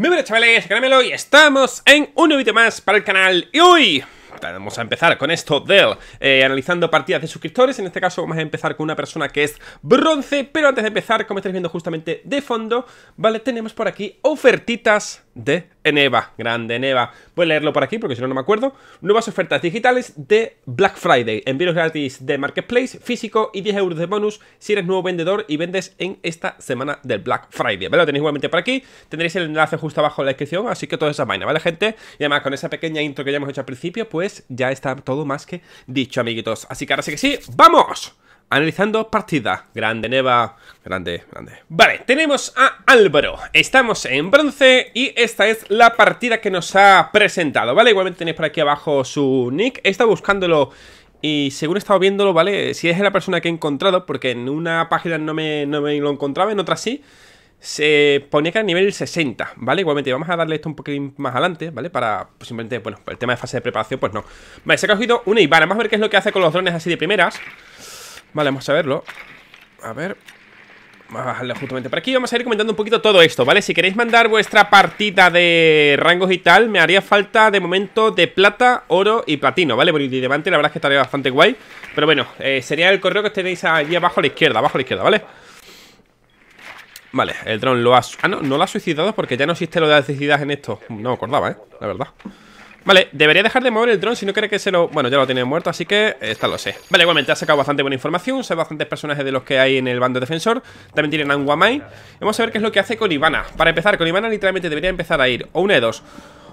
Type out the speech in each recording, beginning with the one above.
Muy buenas chavales, Caramelo y estamos en un nuevo vídeo más para el canal y hoy vamos a empezar con esto del eh, analizando partidas de suscriptores. En este caso vamos a empezar con una persona que es bronce, pero antes de empezar, como estáis viendo justamente de fondo, ¿vale? Tenemos por aquí ofertitas de Eneva. Grande Eneva. Voy a leerlo por aquí porque si no, no me acuerdo. Nuevas ofertas digitales de Black Friday. Envíos gratis de Marketplace, físico y 10 euros de bonus si eres nuevo vendedor y vendes en esta semana del Black Friday. ¿Vale? Lo tenéis igualmente por aquí. Tendréis el enlace justo abajo en la descripción. Así que toda esa vaina, ¿vale, gente? Y además, con esa pequeña intro que ya hemos hecho al principio, pues ya está todo más que dicho, amiguitos. Así que ahora sí que sí, ¡vamos! analizando partida Grande, Neva. Grande, grande. Vale, tenemos a Álvaro. Estamos en bronce y esta es la partida que nos ha presentado, ¿vale? Igualmente tenéis por aquí abajo su nick. He estado buscándolo y según he estado viéndolo, ¿vale? Si es la persona que he encontrado, porque en una página no me, lo encontraba, en otra sí se ponía que era nivel 60, ¿vale? Igualmente, vamos a darle esto un poquito más adelante, ¿vale? Para, pues, simplemente, bueno, el tema de fase de preparación, pues no Vale, se ha cogido una Y vamos a ver qué es lo que hace con los drones así de primeras Vale, vamos a verlo A ver Vamos a Vale, justamente por aquí vamos a ir comentando un poquito todo esto, ¿vale? Si queréis mandar vuestra partida de rangos y tal Me haría falta de momento de plata, oro y platino, ¿vale? de diamante la verdad es que estaría bastante guay Pero bueno, eh, sería el correo que tenéis ahí abajo a la izquierda, abajo a la izquierda, ¿vale? Vale, el dron lo ha... Ah, no, no lo ha suicidado porque ya no existe lo de las suicidas en esto No me acordaba, ¿eh? La verdad Vale, debería dejar de mover el dron si no quiere que se lo... Bueno, ya lo tiene muerto, así que esta lo sé Vale, igualmente ha sacado bastante buena información Sé bastantes personajes de los que hay en el bando defensor También tienen a Anguamai Vamos a ver qué es lo que hace con Ivana Para empezar, con Ivana literalmente debería empezar a ir O un de dos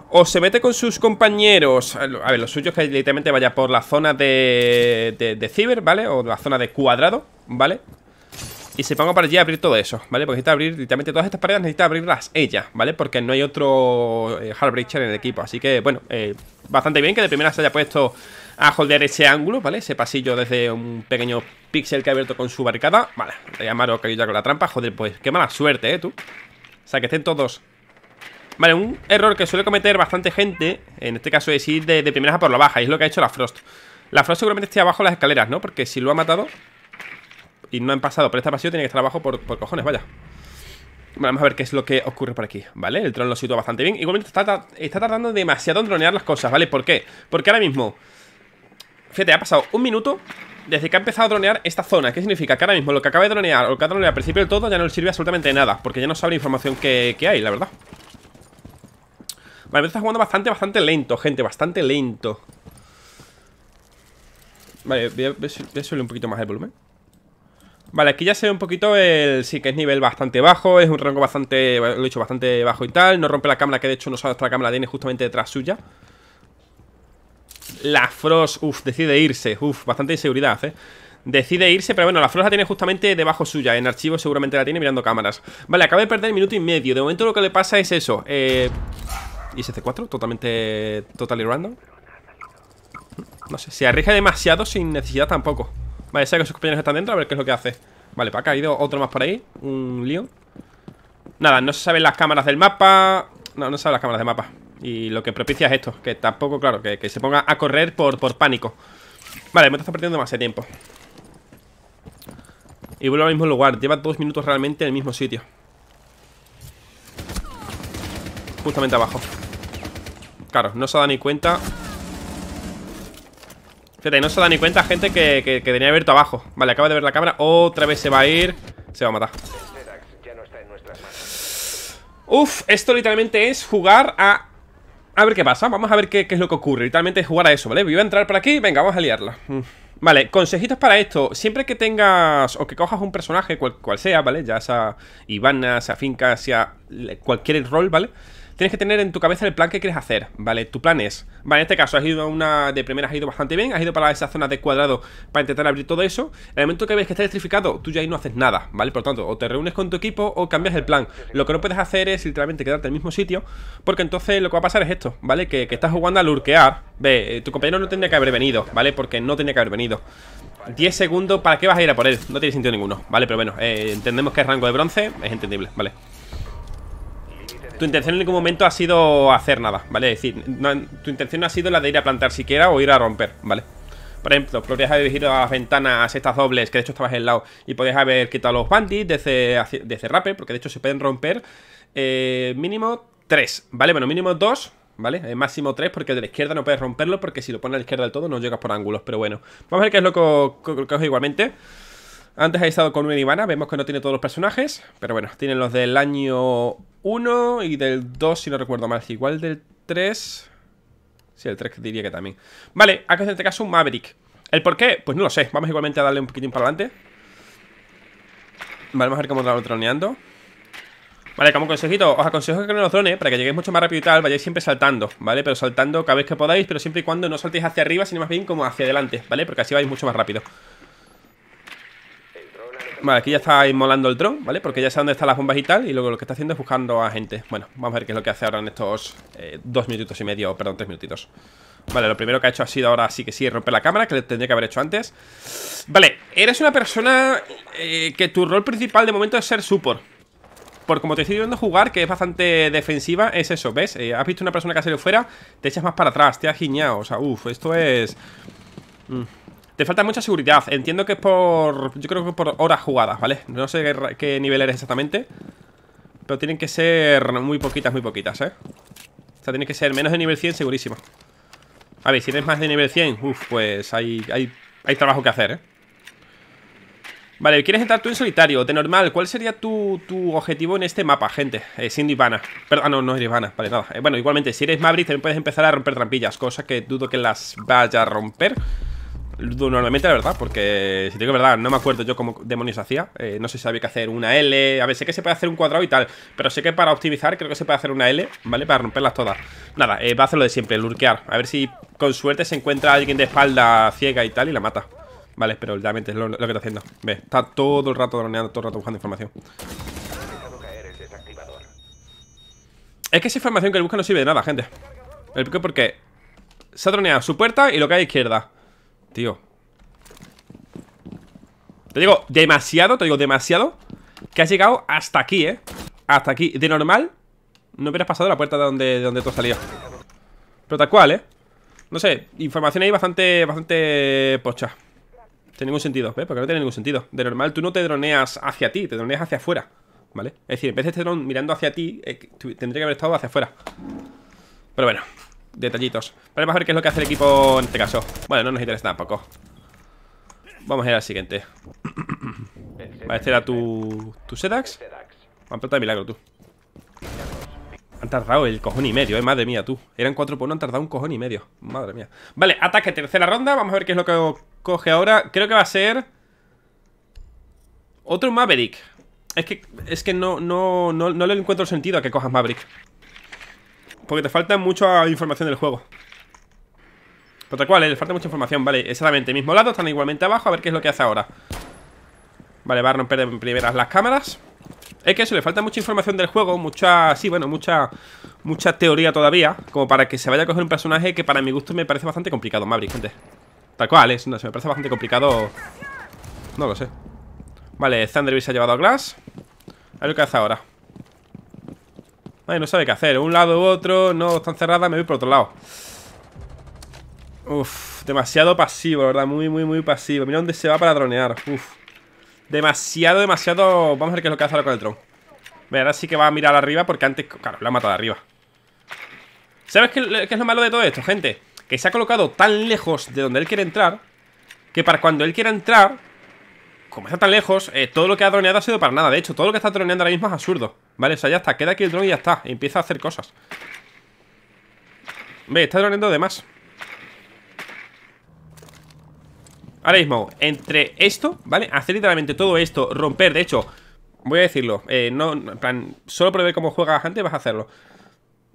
o se mete con sus compañeros. A ver, los suyos que literalmente vaya por la zona de, de, de ciber, ¿vale? O la zona de cuadrado, ¿vale? Y se pongo para allí a abrir todo eso, ¿vale? Porque necesita abrir, literalmente todas estas paredes necesita abrirlas ella, ¿vale? Porque no hay otro Hard eh, en el equipo. Así que, bueno, eh, bastante bien que de primera se haya puesto a holder ese ángulo, ¿vale? Ese pasillo desde un pequeño pixel que ha abierto con su barricada. Vale, te llamaron que ya con la trampa. Joder, pues qué mala suerte, ¿eh, tú? O sea, que estén todos Vale, un error que suele cometer bastante gente En este caso es ir de, primera primeras por la baja Y es lo que ha hecho la Frost La Frost seguramente esté abajo las escaleras, ¿no? Porque si lo ha matado y no han pasado por esta pasillo, tiene que estar abajo por, cojones, vaya. Vamos a ver qué es lo que ocurre por aquí, ¿vale? El dron lo sitúa bastante bien. Igualmente está, está tardando demasiado en dronear las cosas, ¿vale? ¿Por qué? Porque ahora mismo, fíjate, ha pasado un minuto desde que ha empezado a dronear esta zona. ¿Qué significa? Que ahora mismo lo que acaba de dronear o lo que ha droneado al principio del todo ya no le sirve absolutamente nada, porque ya no sabe la información que, hay, la verdad. Vale, está jugando bastante, bastante lento, gente, bastante lento. Vale, voy a, voy a subir un poquito más el volumen. Vale, aquí ya se ve un poquito el... Sí, que es nivel bastante bajo, es un rango bastante... Lo he dicho, bastante bajo y tal. No rompe la cámara, que de hecho no sabe hasta la cámara, tiene justamente detrás suya. La Frost, uff, decide irse. Uff, bastante inseguridad, eh. Decide irse, pero bueno, la Frost la tiene justamente debajo suya. En archivo seguramente la tiene mirando cámaras. Vale, acaba de perder el minuto y medio. De momento lo que le pasa es eso. Eh... ¿Y ese C4? Totalmente... Totally random. No sé, se arriesga demasiado sin necesidad tampoco. Vale, sé que sus compañeros están dentro, a ver qué es lo que hace Vale, para pues acá ha ido otro más por ahí Un lío Nada, no se saben las cámaras del mapa No, no se saben las cámaras del mapa Y lo que propicia es esto, que tampoco, claro Que, se ponga a correr por, pánico Vale, me está perdiendo más de tiempo Y vuelvo al mismo lugar Lleva dos minutos realmente en el mismo sitio Justamente abajo Claro, no se da ni cuenta Fíjate, no se da ni cuenta gente que, que, que tenía abierto abajo Vale, acaba de ver la cámara Otra vez se va a ir Se va a matar Uf, esto literalmente es jugar a... A ver qué pasa, vamos a ver qué, es lo que ocurre Literalmente es jugar a eso, ¿vale? Voy a entrar por aquí, venga, vamos a liarla mm. Vale, consejitos para esto Siempre que tengas o que cojas un personaje cual, sea, ¿vale? Ya sea Ivana, sea Finca, sea cualquier rol, ¿vale? vale Tienes que tener en tu cabeza el plan que quieres hacer, ¿vale? Tu plan es, vale, en este caso has ido a una de primera, has ido bastante bien, has ido para esa zona de cuadrado para intentar abrir todo eso. En el momento que ves que está electrificado, tú ya ahí no haces nada, ¿vale? Por lo tanto, o te reúnes con tu equipo o cambias el plan. Lo que no puedes hacer es literalmente quedarte en el mismo sitio, porque entonces lo que va a pasar es esto, ¿vale? Que, estás jugando a lurquear, ve, eh, tu compañero no tendría que haber venido, ¿vale? Porque no tenía que haber venido. 10 segundos, ¿para qué vas a ir a por él? No tiene sentido ninguno, ¿vale? Pero bueno, eh, entendemos que es rango de bronce, es entendible, ¿vale? tu intención en ningún momento ha sido hacer nada, ¿vale? Es decir, tu intención no ha sido la de ir a plantar siquiera o ir a romper, ¿vale? Por ejemplo, podrías haber dirigido a las ventanas estas dobles, que de hecho estabas en el lado, y podrías haber quitado los bandits de desde rape porque de hecho se pueden romper eh, mínimo tres, ¿vale? Bueno, mínimo dos, ¿vale? Eh, máximo tres, porque de la izquierda no puedes romperlo, porque si lo pones a la izquierda del todo no llegas por ángulos, pero bueno. Vamos a ver qué es lo que, os igualmente. Antes he estado con una Ivana, vemos que no tiene todos los personajes, pero bueno, tienen los del año 1 y del 2, si no recuerdo mal. Igual del 3... Sí, el 3 diría que también. Vale, acá en este caso un Maverick. ¿El por qué? Pues no lo sé. Vamos igualmente a darle un poquitín para adelante. Vale, vamos a ver cómo lo droneando Vale, como consejito, os aconsejo que no los drones para que lleguéis mucho más rápido y tal, vayáis siempre saltando, ¿vale? Pero saltando cada vez que podáis, pero siempre y cuando no saltéis hacia arriba, sino más bien como hacia adelante, ¿vale? Porque así vais mucho más rápido. Vale, aquí ya está inmolando el dron, ¿vale? Porque ya sabe dónde están las bombas y tal Y luego lo que está haciendo es buscando a gente Bueno, vamos a ver qué es lo que hace ahora en estos eh, dos minutitos y medio, perdón, tres minutitos Vale, lo primero que ha hecho ha sido ahora sí que sí romper la cámara, que le tendría que haber hecho antes Vale, eres una persona eh, que tu rol principal de momento es ser support por como te estoy viendo jugar, que es bastante defensiva, es eso, ¿ves? Eh, has visto una persona que ha salido fuera, te echas más para atrás, te has guiñado O sea, uff, esto es... Mm. Te falta mucha seguridad. Entiendo que es por... Yo creo que por horas jugadas, ¿vale? No sé qué, nivel eres exactamente. Pero tienen que ser muy poquitas, muy poquitas, ¿eh? O sea, tiene que ser menos de nivel 100 segurísimo. A ver, si eres más de nivel 100, uff, pues hay, hay, trabajo que hacer, ¿eh? Vale, ¿quieres entrar tú en solitario? De normal, ¿cuál sería tu, objetivo en este mapa, gente? Eh, sin divana Perdón, ah, no, no es divana vale, nada eh, Bueno, igualmente, si eres Maverick también puedes empezar a romper trampillas Cosa que dudo que las vaya a romper Normalmente la verdad, porque si digo verdad, no me acuerdo yo cómo demonios hacía. Eh, no sé si había que hacer una L. A ver, sé que se puede hacer un cuadrado y tal. Pero sé que para optimizar creo que se puede hacer una L, ¿vale? Para romperlas todas. Nada, eh, va a hacer lo de siempre, lurkear. A ver si con suerte se encuentra alguien de espalda ciega y tal y la mata. Vale, pero realmente es lo, que está haciendo. Ve, está todo el rato droneando, todo el rato buscando información. Es que esa información que busca no sirve de nada, gente. El qué porque se ha droneado su puerta y lo que hay a izquierda tío Te digo, demasiado, te digo, demasiado Que has llegado hasta aquí, eh Hasta aquí, de normal No hubieras pasado la puerta de donde, de donde tú salías Pero tal cual, eh No sé, información ahí bastante, bastante pocha Tiene ningún sentido, ¿ves? Porque no tiene ningún sentido De normal tú no te droneas hacia ti, te droneas hacia afuera ¿Vale? Es decir, en vez de estar mirando hacia ti eh, Tendría que haber estado hacia afuera Pero bueno detallitos Vale, vamos a ver qué es lo que hace el equipo en este caso Bueno, no nos interesa tampoco Vamos a ir al siguiente Vale, este era tu, tu Sedax Me han de milagro, tú han tardado el cojón y medio, eh, madre mía, tú Eran cuatro por han tardado un cojón y medio Madre mía Vale, ataque, tercera ronda Vamos a ver qué es lo que coge ahora Creo que va a ser Otro Maverick Es que, es que no, no, no, no le encuentro sentido a que cojas Maverick porque te falta mucha información del juego. Pero tal cual, eh, le falta mucha información, vale, exactamente, mismo lado, están igualmente abajo, a ver qué es lo que hace ahora. Vale, va a romper en primeras las cámaras. Es que eso, le falta mucha información del juego, mucha, sí, bueno, mucha mucha teoría todavía, como para que se vaya a coger un personaje que para mi gusto me parece bastante complicado, Maverick, gente. Tal cual, es, ¿eh? no, se me parece bastante complicado. No lo sé. Vale, Thunderbird se ha llevado a Glass. A ver qué hace ahora no sabe qué hacer. Un lado u otro. No, están cerradas. Me voy por otro lado. Uf, demasiado pasivo, la verdad. Muy, muy, muy pasivo. Mira dónde se va para dronear. Uf. Demasiado, demasiado. Vamos a ver qué es lo que hace ahora con el drone. Verás, ahora sí que va a mirar arriba porque antes. Claro, lo ha matado arriba. ¿Sabes qué es lo malo de todo esto, gente? Que se ha colocado tan lejos de donde él quiere entrar. Que para cuando él quiera entrar, como está tan lejos, eh, todo lo que ha droneado ha sido para nada. De hecho, todo lo que está droneando ahora mismo es absurdo. Vale, o sea, ya está. Queda aquí el drone y ya está. empieza a hacer cosas. Ve, está droneando de más. Ahora mismo, entre esto, ¿vale? Hacer literalmente todo esto, romper, de hecho, voy a decirlo, eh, no, en plan, solo por ver cómo la gente, vas a hacerlo.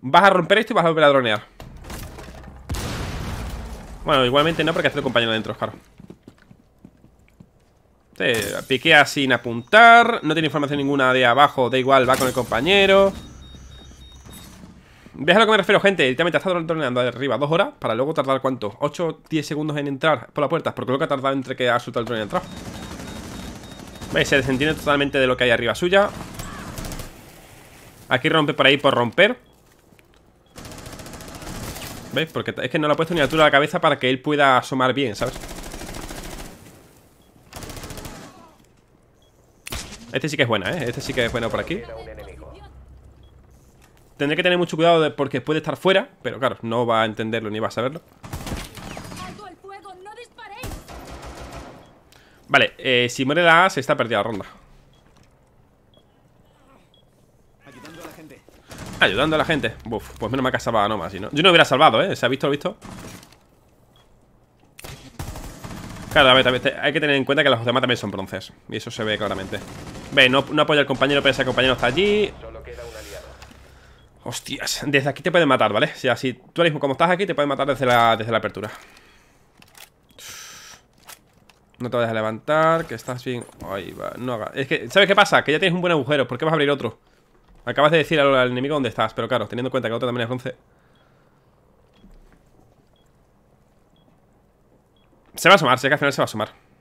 Vas a romper esto y vas a volver a dronear. Bueno, igualmente no, porque hacer el compañero dentro, claro. Este, piquea sin apuntar. No tiene información ninguna de abajo. Da igual, va con el compañero. ¿Ves a lo que me refiero, gente? Literalmente ha estado torneando de arriba dos horas para luego tardar cuánto? 8, 10 segundos en entrar por la puerta. Porque lo que ha tardado entre que ha soltado el drone y entrado. ¿Veis? Se desentiende totalmente de lo que hay arriba suya. Aquí rompe por ahí por romper. ¿Veis? Porque es que no le ha puesto ni altura a la cabeza para que él pueda asomar bien, ¿sabes? Este sí que es buena, ¿eh? Este sí que es bueno por aquí Tendré que tener mucho cuidado porque puede estar fuera Pero claro, no va a entenderlo ni va a saberlo Vale, eh, si muere la A se está perdida la ronda Ayudando a la gente Ayudando a la gente pues menos me ha casado a si no Yo no hubiera salvado, ¿eh? ¿Se ha visto? ¿Lo visto? Claro, a ver, hay que tener en cuenta que los demás también son bronces Y eso se ve claramente Ve, no, apoya al compañero, pero ese compañero está allí. queda Hostias, desde aquí te pueden matar, ¿vale? O sea, si tú eres mismo como estás aquí, te pueden matar desde la, desde la apertura. No te vayas a levantar, que estás bien. Ahí va, no hagas. Es que, ¿sabes qué pasa? Que ya tienes un buen agujero, ¿por qué vas a abrir otro? Acabas de decir al, enemigo dónde estás, pero claro, teniendo en cuenta que otro también es bronce. Se va a sumar, sé que al final se va a sumar.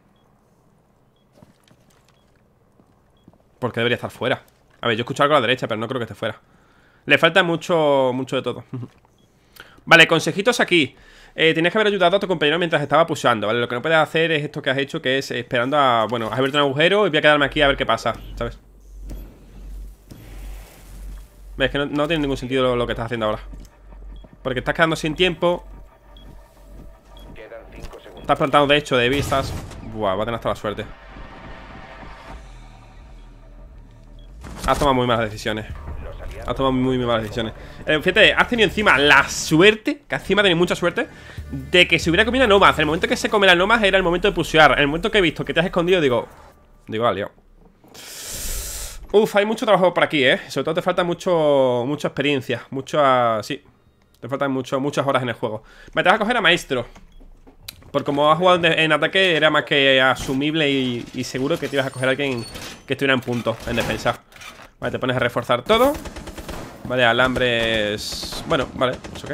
Porque debería estar fuera. A ver, yo he escuchado algo a la derecha, pero no creo que esté fuera. Le falta mucho, mucho de todo. vale, consejitos aquí. Eh, tienes que haber ayudado a tu compañero mientras estaba pushando, ¿vale? Lo que no puedes hacer es esto que has hecho, que es esperando a... Bueno, has abierto un agujero y voy a quedarme aquí a ver qué pasa, ¿sabes? Ves que no, tiene ningún sentido lo, que estás haciendo ahora. Porque estás quedando sin tiempo. Estás plantando de hecho de vistas. Buah, va a tener hasta la suerte. Has tomado muy malas decisiones. Has tomado muy, malas decisiones. Eh, fíjate, has tenido encima la suerte, que encima tenido mucha suerte, de que se hubiera comido la nomad En el momento que se come la Nomas era el momento de pushear. En el momento que he visto que te has escondido, digo. Digo, vale, ah, Uf, hay mucho trabajo por aquí, ¿eh? Sobre todo te falta mucho, mucha experiencia. Mucha. Sí. Te faltan mucho, muchas horas en el juego. Me te vas a coger a maestro. Por como has jugado en ataque, era más que asumible y, seguro que te ibas a coger a alguien que estuviera en punto, en defensa. Vale, te pones a reforzar todo. Vale, alambres... Bueno, vale, pues ok.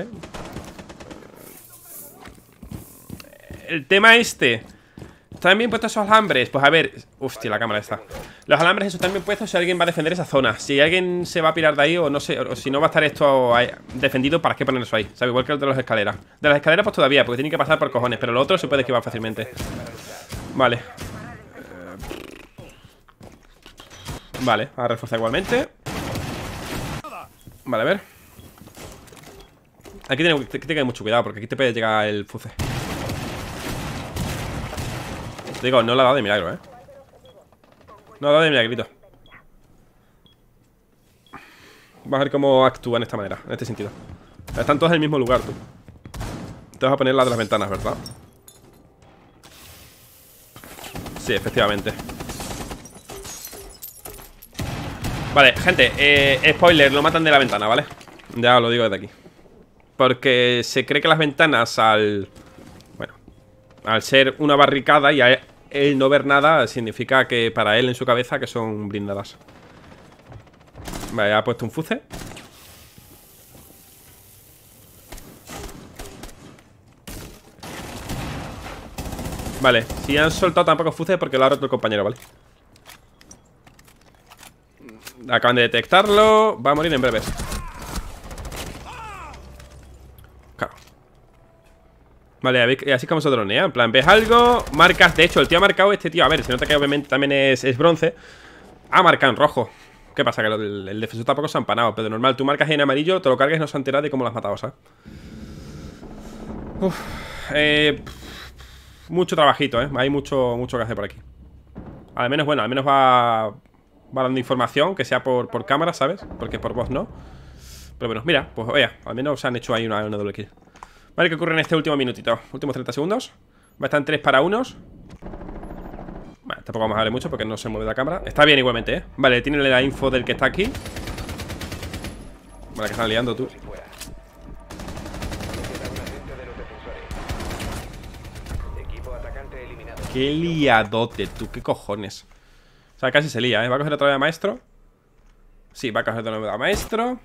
El tema este... ¿Están bien puestos esos alambres? Pues a ver... Hostia, la cámara está Los alambres eso están bien puestos si alguien va a defender esa zona Si alguien se va a pirar de ahí o no sé o si no va a estar esto defendido ¿Para qué poner eso ahí? sabe Igual que el de las escaleras De las escaleras pues todavía Porque tienen que pasar por cojones Pero lo otro se puede esquivar fácilmente Vale Vale, a reforzar igualmente Vale, a ver Aquí tiene que tener mucho cuidado Porque aquí te puede llegar el fuce Digo, no la ha dado de milagro, ¿eh? No la ha dado de milagrito Vamos a ver cómo actúa en esta manera, en este sentido Están todos en el mismo lugar, tú Te vas a poner la de las ventanas, ¿verdad? Sí, efectivamente Vale, gente, eh, spoiler, lo matan de la ventana, ¿vale? Ya lo digo desde aquí Porque se cree que las ventanas al... Bueno Al ser una barricada y a el no ver nada significa que para él en su cabeza que son blindadas. Vale, ha puesto un fuce. Vale, si han soltado tampoco fuce porque lo ha roto el compañero, ¿vale? Acaban de detectarlo. Va a morir en breves. Claro. Vale, eh, así como se dronea En plan, ves algo, marcas De hecho, el tío ha marcado este tío A ver, se nota que obviamente también es, bronce Ha marcado en rojo ¿Qué pasa? Que el, defensor tampoco se ha empanado Pero normal, tú marcas en amarillo Te lo cargas y no se enterado de cómo lo has matado, ¿sabes? Uf, eh, mucho trabajito, ¿eh? Hay mucho, mucho que hacer por aquí Al menos, bueno, al menos va, dando información Que sea por, por cámara, ¿sabes? Porque por voz no Pero bueno, mira, pues oye Al menos se han hecho ahí una doble kill Vale, ¿qué ocurre en este último minutito? Últimos 30 segundos Va a Bastan 3 para unos Vale, tampoco vamos a darle mucho porque no se mueve la cámara Está bien igualmente, ¿eh? Vale, tiene la info del que está aquí Vale, que están liando tú Qué liadote, tú, qué cojones O sea, casi se lía, ¿eh? Va a coger otra vez a maestro Sí, va a coger otra vez a maestro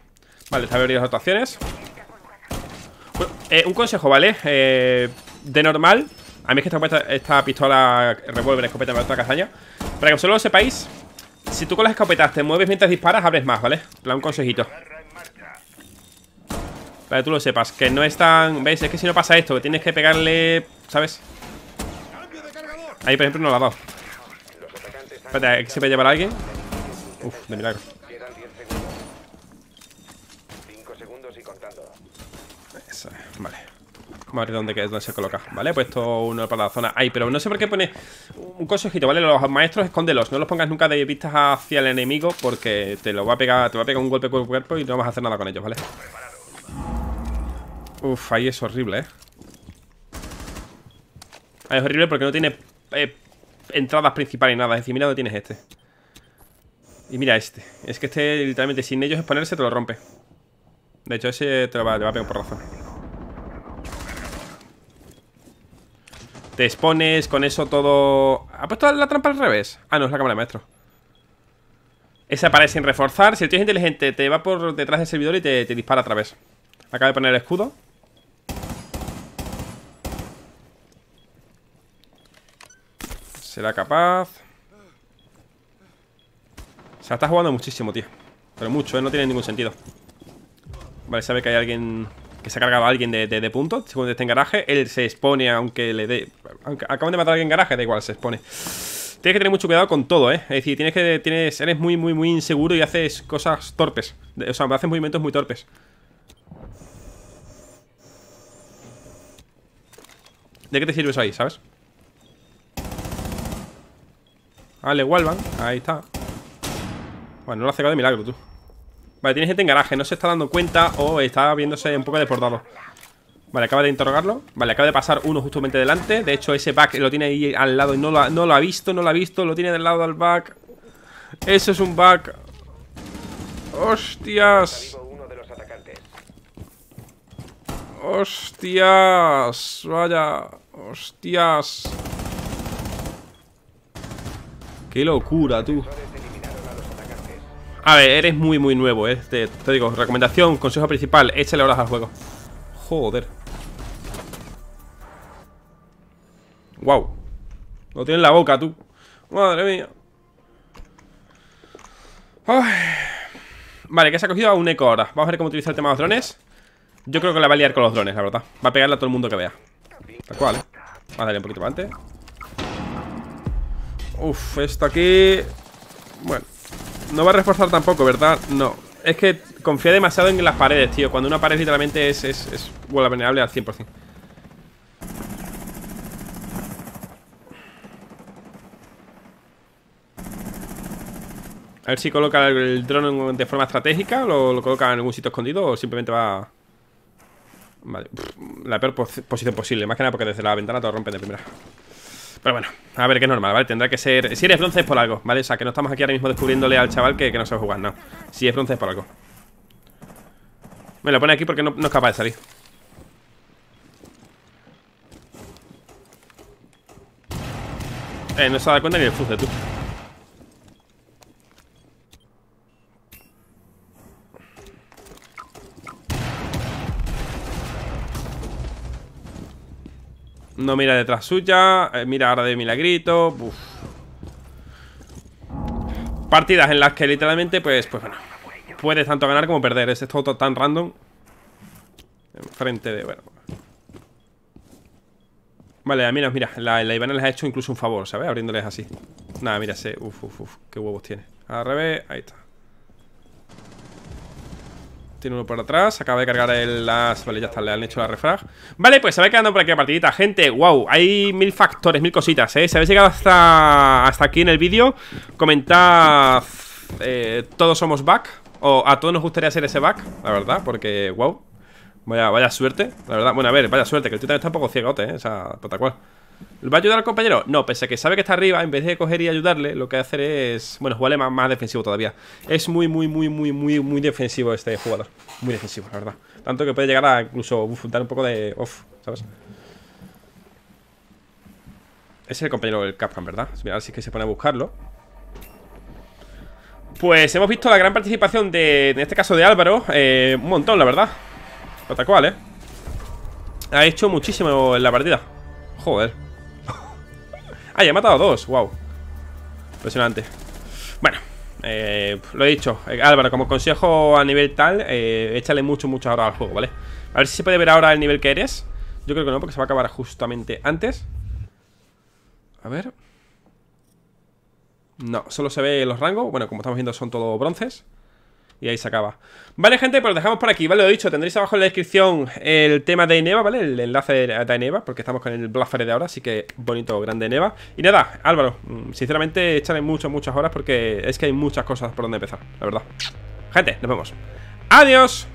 Vale, está abriendo las actuaciones eh, un consejo, ¿vale? Eh, de normal, a mí es que esta, esta pistola, revólver, escopeta, me otra castaña. Para que solo lo sepáis, si tú con las escopetas te mueves mientras disparas, abres más, ¿vale? un consejito. Para que tú lo sepas, que no es tan... ¿Veis? Es que si no pasa esto, que tienes que pegarle... ¿Sabes? Ahí, por ejemplo, no la ha dado. Espérate, aquí se puede llevar alguien? Uf, de milagro. A ver dónde, se coloca. Vale, he puesto uno para la zona. Ay, pero no sé por qué pone un consejito, ¿vale? Los maestros, escóndelos. No los pongas nunca de vistas hacia el enemigo porque te lo va a pegar, te va a pegar un golpe cuerpo a cuerpo y no vas a hacer nada con ellos, ¿vale? Uf, ahí es horrible, ¿eh? Ahí es horrible porque no tiene eh, entradas principales nada. Es decir, mira dónde tienes este. Y mira este. Es que este, literalmente, sin ellos exponerse, te lo rompe. De hecho, ese te lo va a pegar por razón. Te expones con eso todo... ¿Ha puesto la trampa al revés? Ah, no, es la cámara de maestro. Esa parece sin reforzar. Si el tío es inteligente, te va por detrás del servidor y te, dispara a través. Acaba de poner el escudo. Será capaz. Se la está jugando muchísimo, tío. Pero mucho, ¿eh? No tiene ningún sentido. Vale, sabe que hay alguien que se ha cargado a alguien de, de, puntos, según esté en garaje. Él se expone, aunque le dé. acaban de matar a alguien en garaje, da igual, se expone. Tienes que tener mucho cuidado con todo, ¿eh? Es decir, tienes que. Tienes, eres muy, muy, muy inseguro y haces cosas torpes. O sea, haces movimientos muy torpes. ¿De qué te sirves ahí, sabes? Vale, Walvan, ahí está Bueno, no lo hace de milagro, tú Vale, tiene gente en garaje, no se está dando cuenta o está viéndose un poco deportado. Vale, acaba de interrogarlo. Vale, acaba de pasar uno justamente delante. De hecho, ese back lo tiene ahí al lado y no lo ha, no lo ha visto, no lo ha visto. Lo tiene del lado del back. Eso es un back. ¡Hostias! ¡Hostias! Vaya. ¡Hostias! ¡Qué locura, tú! A ver, eres muy, muy nuevo. ¿eh? Te, digo, recomendación, consejo principal, échale horas al juego. Joder. Wow. Lo tiene en la boca, tú. Madre mía. Vale, que se ha cogido a un eco ahora. Vamos a ver cómo utilizar el tema de los drones. Yo creo que la va a liar con los drones, la verdad. Va a pegarle a todo el mundo que vea. Tal cual, ¿eh? Vamos a darle un poquito más antes Uf, esto aquí... Bueno. No va a reforzar tampoco, ¿verdad? No. Es que confía demasiado en las paredes, tío. Cuando una pared literalmente es, es, es vulnerable al 100%. A ver si coloca el dron de forma estratégica, lo, coloca en algún sitio escondido o simplemente va... Vale, la peor posición posible, más que nada porque desde la ventana te rompe de primera. Pero bueno, a ver, qué es normal, ¿vale? Tendrá que ser... Si eres bronce es por algo, ¿vale? O sea, que no estamos aquí ahora mismo descubriéndole al chaval que, que no sabe jugar, no Si es bronce es por algo Me lo pone aquí porque no, es capaz de salir Eh, no se ha dado cuenta ni el de tú No mira detrás suya. Eh, mira ahora de milagrito. Partidas en las que literalmente, pues, pues, bueno. Puedes tanto ganar como perder. Este es esto tan random. Enfrente de. Bueno. Vale, mira, mira. La, Ivana les ha hecho incluso un favor, ¿sabes? Abriéndoles así. Nada, mira, ese. Uf, uf, uf. Qué huevos tiene. Al revés. Ahí está. Tiene uno por atrás. Acaba de cargar el las. Vale, ya está, le han hecho la refrag. Vale, pues se va quedando por aquí la partidita, gente. Wow, hay mil factores, mil cositas, ¿eh? Si habéis llegado hasta, hasta aquí en el vídeo, comentad. Eh, todos somos back. O a todos nos gustaría ser ese back, la verdad, porque wow. Vaya, vaya suerte, la verdad. Bueno, a ver, vaya suerte, que el tío está un poco ciegote, ¿eh? O sea, tal cual. ¿Va a ayudar al compañero? No, pese a que sabe que está arriba, en vez de coger y ayudarle, lo que hacer es. Bueno, jugarle más, defensivo todavía. Es muy, muy, muy, muy, muy, muy defensivo este jugador. Muy defensivo, la verdad. Tanto que puede llegar a incluso Bufuntar un poco de off, ¿sabes? Es el compañero del Capcom, ¿verdad? así si es que se pone a buscarlo. Pues hemos visto la gran participación de, en este caso de Álvaro, eh, un montón, la verdad. cual, ¿eh? Ha hecho muchísimo en la partida. Joder. Ah, ya he matado a dos, wow Impresionante Bueno, eh, lo he dicho eh, Álvaro, como consejo a nivel tal eh, Échale mucho, mucho ahora al juego, ¿vale? A ver si se puede ver ahora el nivel que eres Yo creo que no, porque se va a acabar justamente antes A ver No, solo se ve los rangos Bueno, como estamos viendo son todos bronces y ahí se acaba Vale, gente, pues lo dejamos por aquí, ¿vale? Lo he dicho, tendréis abajo en la descripción el tema de Ineva, ¿vale? El enlace de Ineva, porque estamos con el Bluffer de ahora Así que bonito, grande Ineva Y nada, Álvaro, mm, sinceramente échale muchas, muchas horas Porque es que hay muchas cosas por donde empezar, la verdad Gente, nos vemos ¡Adiós!